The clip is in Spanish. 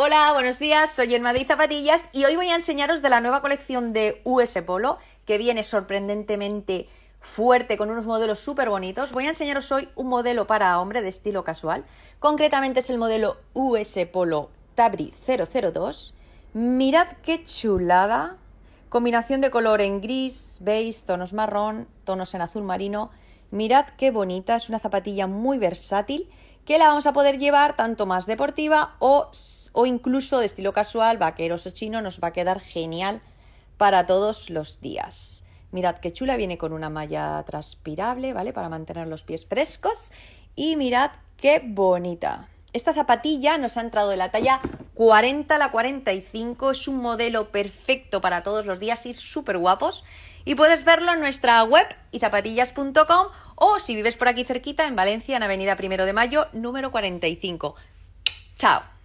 Hola, buenos días, soy en de Zapatillas y hoy voy a enseñaros de la nueva colección de US Polo, que viene sorprendentemente fuerte con unos modelos súper bonitos. Voy a enseñaros hoy un modelo para hombre de estilo casual. Concretamente es el modelo US Polo Tabri 002. Mirad qué chulada. Combinación de color en gris, beige, tonos marrón, tonos en azul marino. Mirad qué bonita, es una zapatilla muy versátil que la vamos a poder llevar tanto más deportiva o, incluso de estilo casual, vaqueros o chino, nos va a quedar genial para todos los días. Mirad qué chula, viene con una malla transpirable, ¿vale? Para mantener los pies frescos. Y mirad qué bonita. Esta zapatilla nos ha entrado de la talla 40 a la 45, es un modelo perfecto para todos los días y súper guapos. Y puedes verlo en nuestra web izapatillas.com o si vives por aquí cerquita en Valencia, en Avenida Primero de Mayo, número 45. ¡Chao!